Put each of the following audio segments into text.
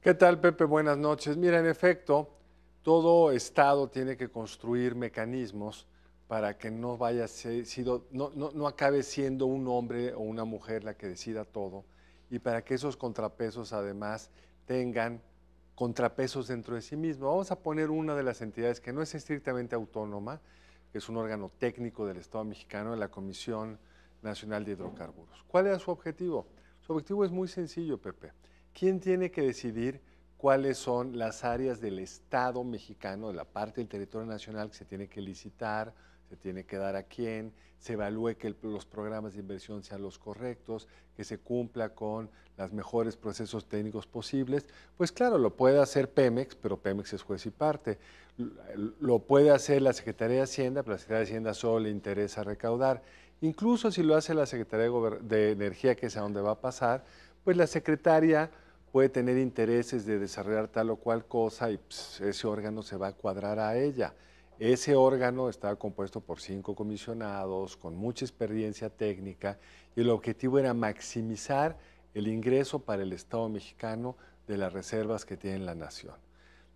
¿Qué tal, Pepe? Buenas noches. Mira, en efecto, todo Estado tiene que construir mecanismos para que no vaya no, acabe siendo un hombre o una mujer la que decida todo y para que esos contrapesos además tengan contrapesos dentro de sí mismo. Vamos a poner una de las entidades que no es estrictamente autónoma, que es un órgano técnico del Estado mexicano, la Comisión Nacional de Hidrocarburos. ¿Cuál era su objetivo? Su objetivo es muy sencillo, Pepe. ¿quién tiene que decidir cuáles son las áreas del Estado mexicano, de la parte del territorio nacional que se tiene que licitar, se tiene que dar a quién, se evalúe que los programas de inversión sean los correctos, que se cumpla con los mejores procesos técnicos posibles. Pues claro, lo puede hacer Pemex, pero Pemex es juez y parte. Lo puede hacer la Secretaría de Hacienda, pero la Secretaría de Hacienda solo le interesa recaudar. Incluso si lo hace la Secretaría de, Energía, que es a donde va a pasar, pues la Secretaría puede tener intereses de desarrollar tal o cual cosa y pues, ese órgano se va a cuadrar a ella. Ese órgano estaba compuesto por cinco comisionados con mucha experiencia técnica y el objetivo era maximizar el ingreso para el Estado mexicano de las reservas que tiene la nación.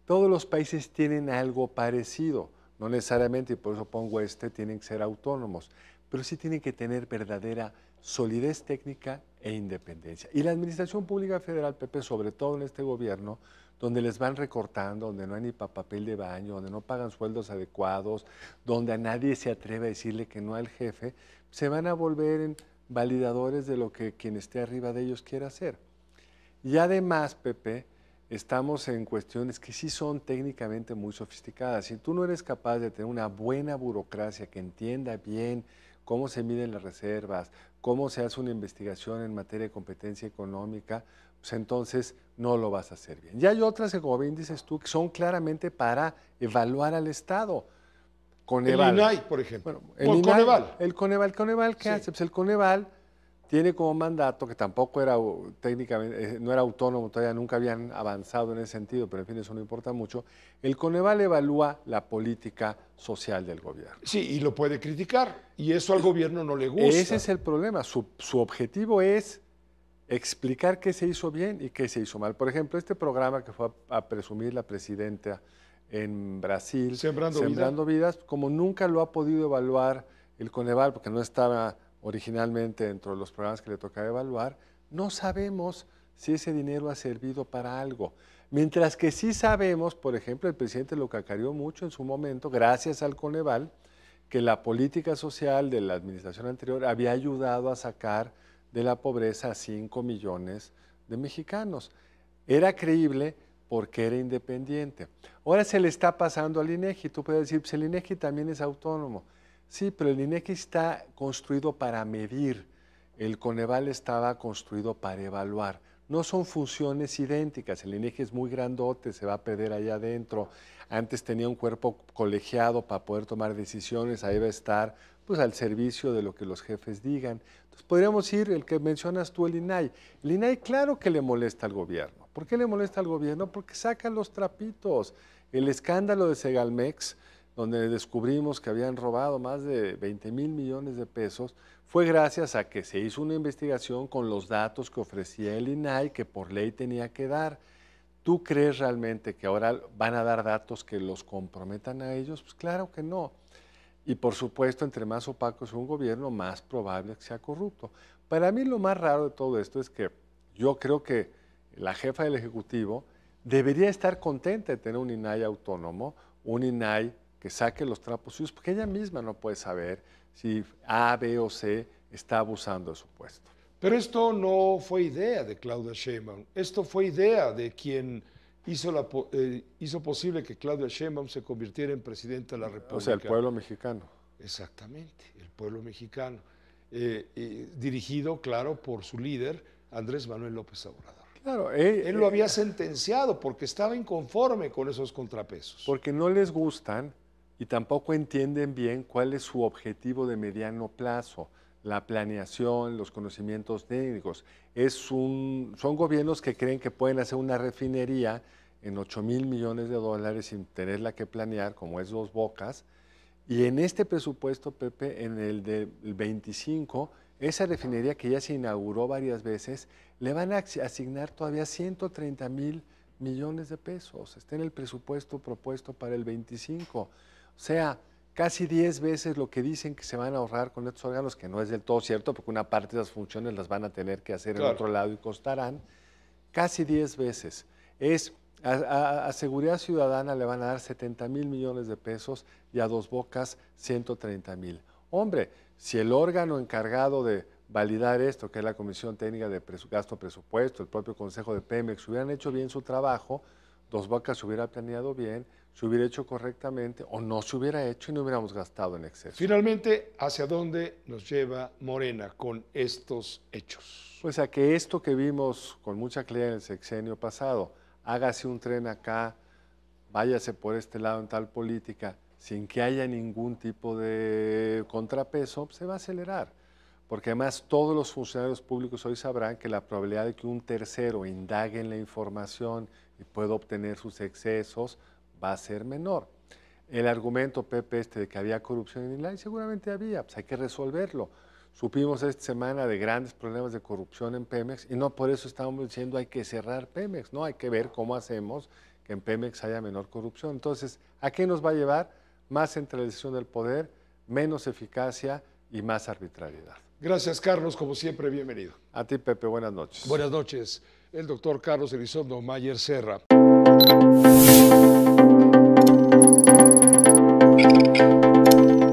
Todos los países tienen algo parecido. No necesariamente, y por eso pongo este, tienen que ser autónomos, pero sí tienen que tener verdadera solidez técnica e independencia. Y la Administración Pública Federal, Pepe, sobre todo en este gobierno, donde les van recortando, donde no hay ni papel de baño, donde no pagan sueldos adecuados, donde a nadie se atreve a decirle que no al jefe, se van a volver en validadores de lo que quien esté arriba de ellos quiera hacer. Y además, Pepe, estamos en cuestiones que sí son técnicamente muy sofisticadas. Si tú no eres capaz de tener una buena burocracia que entienda bien cómo se miden las reservas, cómo se hace una investigación en materia de competencia económica, pues entonces no lo vas a hacer bien. Y hay otras que, como bien dices tú, que son claramente para evaluar al Estado. Coneval. El INAI, por ejemplo. el, el Coneval. El Coneval. qué hace? Pues el Coneval tiene como mandato, que tampoco era técnicamente, eh, no era autónomo, todavía nunca habían avanzado en ese sentido, pero en fin, eso no importa mucho, el Coneval evalúa la política social del gobierno. Sí, y lo puede criticar, y eso al gobierno no le gusta. Ese es el problema, su, objetivo es explicar qué se hizo bien y qué se hizo mal. Por ejemplo, este programa que fue a, presumir la presidenta en Brasil, Sembrando, Sembrando Vidas, como nunca lo ha podido evaluar el Coneval, porque no estaba originalmente dentro de los programas que le tocaba evaluar, no sabemos si ese dinero ha servido para algo. Mientras que sí sabemos, por ejemplo, el presidente lo cacareó mucho en su momento, gracias al Coneval, que la política social de la administración anterior había ayudado a sacar de la pobreza a 5 millones de mexicanos. Era creíble porque era independiente. Ahora se le está pasando al INEGI. Tú puedes decir, pues el INEGI también es autónomo. Sí, pero el INEGI está construido para medir, el Coneval estaba construido para evaluar. No son funciones idénticas, el INEGI es muy grandote, se va a perder allá adentro. Antes tenía un cuerpo colegiado para poder tomar decisiones, ahí va a estar pues al servicio de lo que los jefes digan. Entonces podríamos ir, el que mencionas tú, el INAI. El INAI claro que le molesta al gobierno. ¿Por qué le molesta al gobierno? Porque saca los trapitos. El escándalo de Segalmex, donde descubrimos que habían robado más de 20 mil millones de pesos, fue gracias a que se hizo una investigación con los datos que ofrecía el INAI, que por ley tenía que dar. ¿Tú crees realmente que ahora van a dar datos que los comprometan a ellos? Pues claro que no. Y por supuesto, entre más opaco es un gobierno, más probable que sea corrupto. Para mí lo más raro de todo esto es que yo creo que la jefa del Ejecutivo debería estar contenta de tener un INAI autónomo, un INAI que saque los trapos sucios, porque ella misma no puede saber si A, B o C está abusando de su puesto. Pero esto no fue idea de Claudia Sheinbaum, esto fue idea de quien hizo, la, eh, hizo posible que Claudia Sheinbaum se convirtiera en presidenta de la República. O sea, el pueblo mexicano. Exactamente, el pueblo mexicano, eh, eh, dirigido, claro, por su líder, Andrés Manuel López Obrador. Claro, él lo había sentenciado porque estaba inconforme con esos contrapesos. Porque no les gustan y tampoco entienden bien cuál es su objetivo de mediano plazo, la planeación, los conocimientos técnicos. Es un, son gobiernos que creen que pueden hacer una refinería en 8 mil millones de dólares sin tenerla que planear, como es Dos Bocas. Y en este presupuesto, Pepe, en el del 25, esa refinería que ya se inauguró varias veces, le van a asignar todavía 130 mil millones de pesos. Está en el presupuesto propuesto para el 25. O sea, casi 10 veces lo que dicen que se van a ahorrar con estos órganos, que no es del todo cierto, porque una parte de las funciones las van a tener que hacer en otro lado y costarán, casi 10 veces. Es a, Seguridad Ciudadana le van a dar 70 mil millones de pesos y a Dos Bocas 130 mil. Hombre, si el órgano encargado de validar esto, que es la Comisión Técnica de Gasto Presupuesto, el propio Consejo de Pemex, hubieran hecho bien su trabajo, Dos Bocas hubiera planeado bien, se hubiera hecho correctamente o no se hubiera hecho y no hubiéramos gastado en exceso. Finalmente, ¿hacia dónde nos lleva Morena con estos hechos? Pues a que esto que vimos con mucha claridad en el sexenio pasado, hágase un tren acá, váyase por este lado en tal política, sin que haya ningún tipo de contrapeso, se va a acelerar. Porque además todos los funcionarios públicos hoy sabrán que la probabilidad de que un tercero indague en la información y pueda obtener sus excesos va a ser menor. El argumento, Pepe, este de que había corrupción en inline seguramente había, pues hay que resolverlo. Supimos esta semana de grandes problemas de corrupción en Pemex y no por eso estamos diciendo hay que cerrar Pemex, no, hay que ver cómo hacemos que en Pemex haya menor corrupción. Entonces, ¿a qué nos va a llevar? Más centralización del poder, menos eficacia y más arbitrariedad. Gracias, Carlos, como siempre, bienvenido. A ti, Pepe, buenas noches. Buenas noches, el doctor Carlos Elizondo Mayer Serra. Música